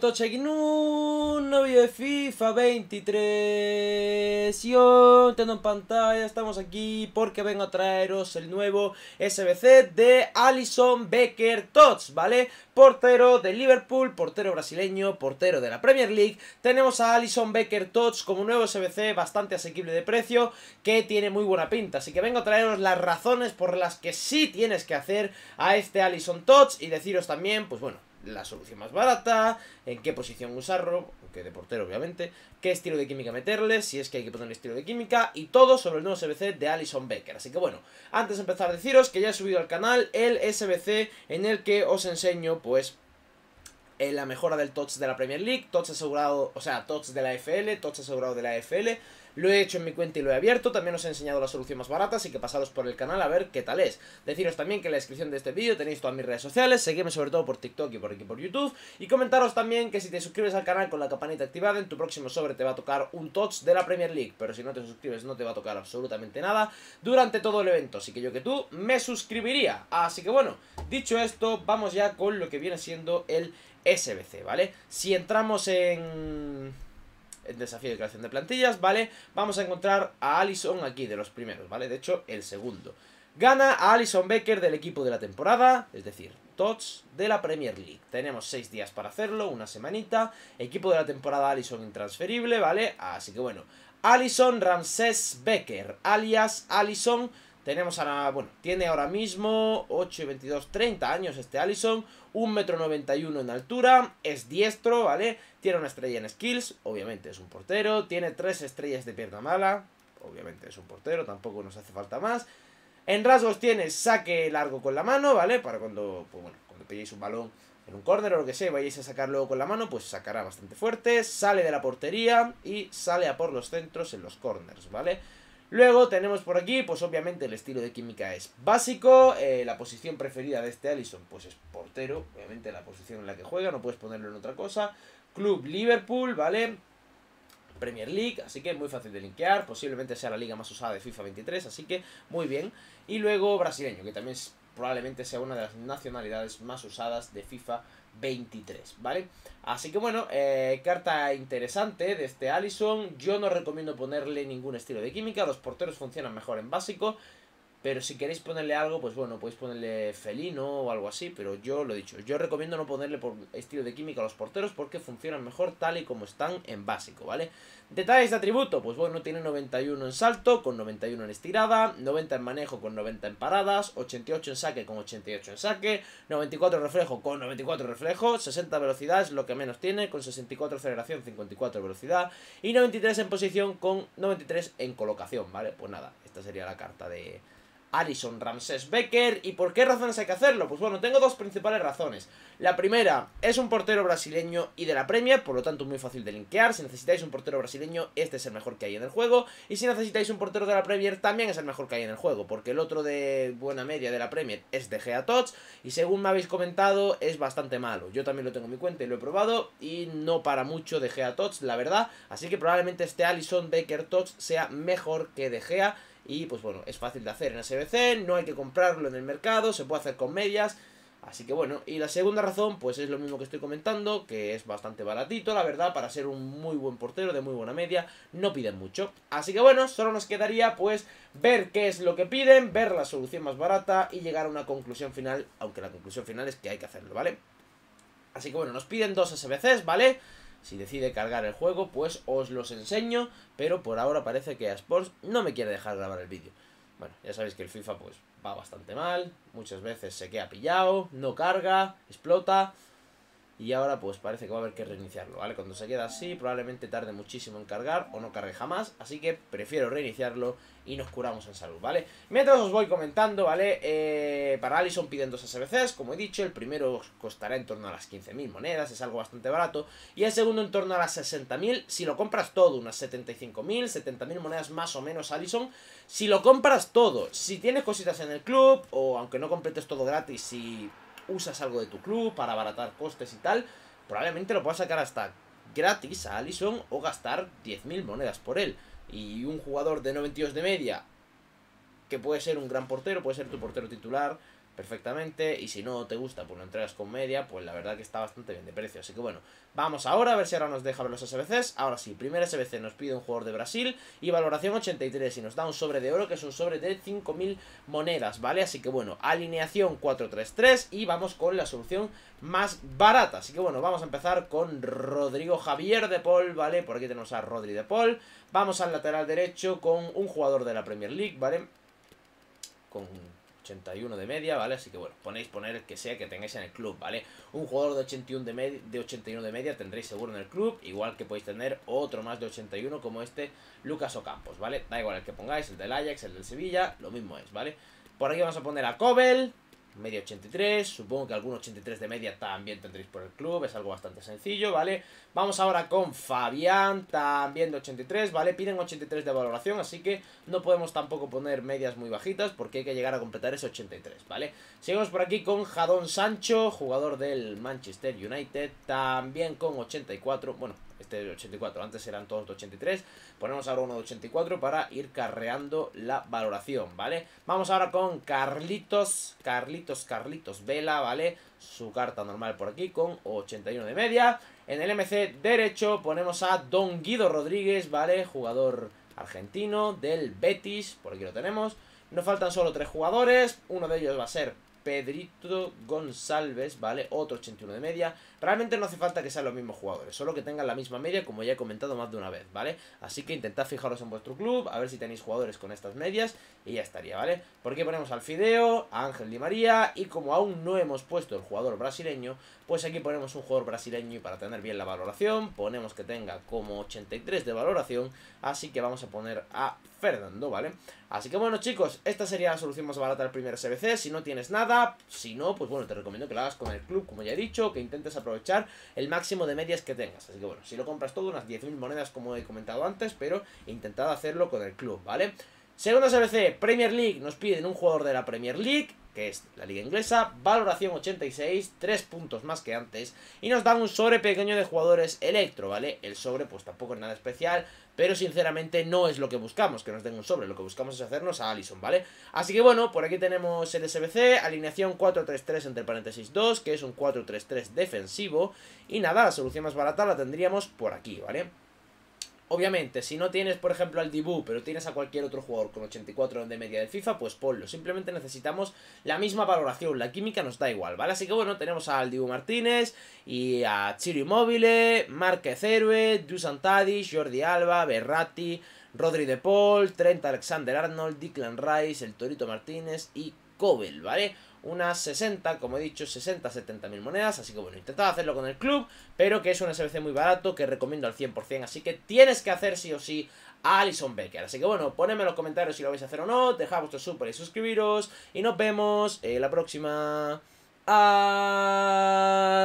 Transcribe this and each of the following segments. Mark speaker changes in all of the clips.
Speaker 1: todos un novio de FIFA 23 y en pantalla, estamos aquí porque vengo a traeros el nuevo SBC de Alison Becker Tots, ¿vale? Portero de Liverpool, portero brasileño, portero de la Premier League Tenemos a Alison Becker Tots como nuevo SBC bastante asequible de precio que tiene muy buena pinta Así que vengo a traeros las razones por las que sí tienes que hacer a este Alison Tots y deciros también, pues bueno la solución más barata, en qué posición usarlo, que de portero obviamente, qué estilo de química meterle, si es que hay que poner estilo de química, y todo sobre el nuevo SBC de Alison Becker. Así que bueno, antes de empezar a deciros que ya he subido al canal el SBC en el que os enseño pues en eh, la mejora del TOTS de la Premier League, TOTS asegurado, o sea, TOTS de la FL, TOTS asegurado de la FL. Lo he hecho en mi cuenta y lo he abierto, también os he enseñado la solución más barata, así que pasados por el canal a ver qué tal es. Deciros también que en la descripción de este vídeo tenéis todas mis redes sociales, seguidme sobre todo por TikTok y por aquí por YouTube, y comentaros también que si te suscribes al canal con la campanita activada, en tu próximo sobre te va a tocar un TOTS de la Premier League, pero si no te suscribes no te va a tocar absolutamente nada durante todo el evento, así que yo que tú me suscribiría. Así que bueno, dicho esto, vamos ya con lo que viene siendo el SBC, ¿vale? Si entramos en, el desafío de creación de plantillas, ¿vale? Vamos a encontrar a Allison aquí, de los primeros, ¿vale? De hecho, el segundo. Gana a Alison Becker del equipo de la temporada, es decir, Tots de la Premier League. Tenemos seis días para hacerlo, una semanita. Equipo de la temporada Alison intransferible, ¿vale? Así que bueno, Alison Ramses Becker, alias Alison tenemos a bueno, tiene ahora mismo 8 y 22, 30 años este Allison, 1,91 m en altura, es diestro, ¿vale? Tiene una estrella en skills, obviamente es un portero, tiene 3 estrellas de pierna mala, obviamente es un portero, tampoco nos hace falta más. En rasgos tiene saque largo con la mano, ¿vale? Para cuando, pues bueno, cuando pilléis un balón en un córner o lo que sea, vayáis a sacarlo luego con la mano, pues sacará bastante fuerte, sale de la portería y sale a por los centros en los corners, ¿vale? vale Luego tenemos por aquí, pues obviamente el estilo de química es básico, eh, la posición preferida de este Allison pues es portero, obviamente la posición en la que juega, no puedes ponerlo en otra cosa. Club Liverpool, ¿vale? Premier League, así que muy fácil de linkear, posiblemente sea la liga más usada de FIFA 23, así que muy bien. Y luego brasileño, que también es, probablemente sea una de las nacionalidades más usadas de FIFA 23. 23, ¿vale? Así que bueno, eh, carta interesante de este Allison. Yo no recomiendo ponerle ningún estilo de química. Los porteros funcionan mejor en básico. Pero si queréis ponerle algo, pues bueno, podéis ponerle felino o algo así, pero yo lo he dicho, yo recomiendo no ponerle por estilo de química a los porteros porque funcionan mejor tal y como están en básico, ¿vale? Detalles de atributo, pues bueno, tiene 91 en salto, con 91 en estirada, 90 en manejo con 90 en paradas, 88 en saque con 88 en saque, 94 reflejo con 94 reflejo, 60 velocidad es lo que menos tiene, con 64 aceleración, 54 velocidad y 93 en posición con 93 en colocación, ¿vale? Pues nada, esta sería la carta de Alison Ramses Becker. ¿Y por qué razones hay que hacerlo? Pues bueno, tengo dos principales razones. La primera, es un portero brasileño y de la Premier, por lo tanto muy fácil de linkear. Si necesitáis un portero brasileño, este es el mejor que hay en el juego. Y si necesitáis un portero de la Premier, también es el mejor que hay en el juego, porque el otro de buena media de la Premier es de Gea Tots. Y según me habéis comentado, es bastante malo. Yo también lo tengo en mi cuenta y lo he probado. Y no para mucho de Gea Tots, la verdad. Así que probablemente este Alison Becker Tots sea mejor que de Gea. Y pues bueno, es fácil de hacer en SBC, no hay que comprarlo en el mercado, se puede hacer con medias. Así que bueno, y la segunda razón, pues es lo mismo que estoy comentando, que es bastante baratito, la verdad, para ser un muy buen portero, de muy buena media, no piden mucho. Así que bueno, solo nos quedaría pues ver qué es lo que piden, ver la solución más barata y llegar a una conclusión final, aunque la conclusión final es que hay que hacerlo, ¿vale? Así que bueno, nos piden dos SBCs, ¿vale? vale si decide cargar el juego, pues os los enseño, pero por ahora parece que a Sports no me quiere dejar grabar el vídeo. Bueno, ya sabéis que el FIFA pues va bastante mal, muchas veces se queda pillado, no carga, explota y ahora pues parece que va a haber que reiniciarlo, ¿vale? Cuando se queda así probablemente tarde muchísimo en cargar o no cargue jamás, así que prefiero reiniciarlo y nos curamos en salud, ¿vale? Mientras os voy comentando, ¿vale? Eh, para Allison piden dos SBCs, como he dicho, el primero costará en torno a las 15.000 monedas, es algo bastante barato, y el segundo en torno a las 60.000, si lo compras todo, unas 75.000, 70.000 monedas más o menos Allison, si lo compras todo, si tienes cositas en el club, o aunque no completes todo gratis, si usas algo de tu club para abaratar costes y tal, probablemente lo puedas sacar hasta gratis a Allison o gastar 10.000 monedas por él. Y un jugador de 92 de media, que puede ser un gran portero, puede ser tu portero titular, perfectamente y si no te gusta pues lo entregas con media, pues la verdad que está bastante bien de precio. Así que bueno, vamos ahora a ver si ahora nos deja los SBCs. Ahora sí, primer SBC nos pide un jugador de Brasil y valoración 83 y nos da un sobre de oro que es un sobre de 5.000 monedas, ¿vale? Así que bueno, alineación 4-3-3 y vamos con la solución más barata. Así que bueno, vamos a empezar con Rodrigo Javier de Paul, ¿vale? Por aquí tenemos a Rodri de Paul. Vamos al lateral derecho con un jugador de la Premier League, ¿vale? Con 81 de media, ¿vale? Así que bueno, ponéis poner el que sea que tengáis en el club, ¿vale? Un jugador de 81 de, media, de 81 de media tendréis seguro en el club, igual que podéis tener otro más de 81 como este Lucas Ocampos, ¿vale? Da igual el que pongáis, el del Ajax, el del Sevilla, lo mismo es, ¿vale? Por aquí vamos a poner a Cobel, media 83, supongo que algún 83 de media también tendréis por el club, es algo bastante sencillo, ¿vale? Vamos ahora con Fabián, también de 83, ¿vale? Piden 83 de valoración, así que no podemos tampoco poner medias muy bajitas porque hay que llegar a completar ese 83, ¿vale? Seguimos por aquí con Jadón Sancho, jugador del Manchester United, también con 84, bueno, este de 84, antes eran todos de 83, ponemos ahora uno de 84 para ir carreando la valoración, ¿vale? Vamos ahora con Carlitos, Carlitos, Carlitos Vela, ¿vale? Su carta normal por aquí con 81 de media. En el MC derecho ponemos a Don Guido Rodríguez, ¿vale? Jugador argentino del Betis, por aquí lo tenemos. Nos faltan solo tres jugadores, uno de ellos va a ser Pedrito González, ¿vale? Otro 81 de media. Realmente no hace falta que sean los mismos jugadores, solo que tengan la misma media, como ya he comentado más de una vez, ¿vale? Así que intentad fijaros en vuestro club, a ver si tenéis jugadores con estas medias y ya estaría, ¿vale? Porque ponemos al Fideo, a Ángel Di María y como aún no hemos puesto el jugador brasileño, pues aquí ponemos un jugador brasileño y para tener bien la valoración, ponemos que tenga como 83 de valoración, así que vamos a poner a Fernando, ¿vale? Así que bueno chicos, esta sería la solución más barata del primer SBC, si no tienes nada si no, pues bueno, te recomiendo que lo hagas con el club, como ya he dicho, que intentes aprovechar el máximo de medias que tengas. Así que bueno, si lo compras todo, unas 10.000 monedas, como he comentado antes, pero intentad hacerlo con el club, ¿vale? Segunda CBC, Premier League, nos piden un jugador de la Premier League que es la liga inglesa, valoración 86, 3 puntos más que antes, y nos dan un sobre pequeño de jugadores electro, ¿vale? El sobre pues tampoco es nada especial, pero sinceramente no es lo que buscamos, que nos den un sobre, lo que buscamos es hacernos a Allison, ¿vale? Así que bueno, por aquí tenemos el SBC, alineación 4-3-3 entre paréntesis 2, que es un 4-3-3 defensivo, y nada, la solución más barata la tendríamos por aquí, ¿vale? Obviamente, si no tienes, por ejemplo, al Dibu, pero tienes a cualquier otro jugador con 84 de media del FIFA, pues ponlo. Simplemente necesitamos la misma valoración, la química nos da igual, ¿vale? Así que bueno, tenemos al Dibu Martínez y a Chiri Mobile, Márquez Héroe, Dusan Jordi Alba, Berratti, Rodri De Paul, Trent Alexander Arnold, Declan Rice, el Torito Martínez y Cobel, ¿vale? unas 60, como he dicho, 60, 70 mil monedas. Así que bueno, intentad hacerlo con el club, pero que es un SBC muy barato que recomiendo al 100%. Así que tienes que hacer sí o sí a Alison Becker. Así que bueno, ponedme en los comentarios si lo vais a hacer o no. Dejad vuestro súper y suscribiros. Y nos vemos en eh, la próxima.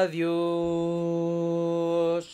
Speaker 1: Adiós.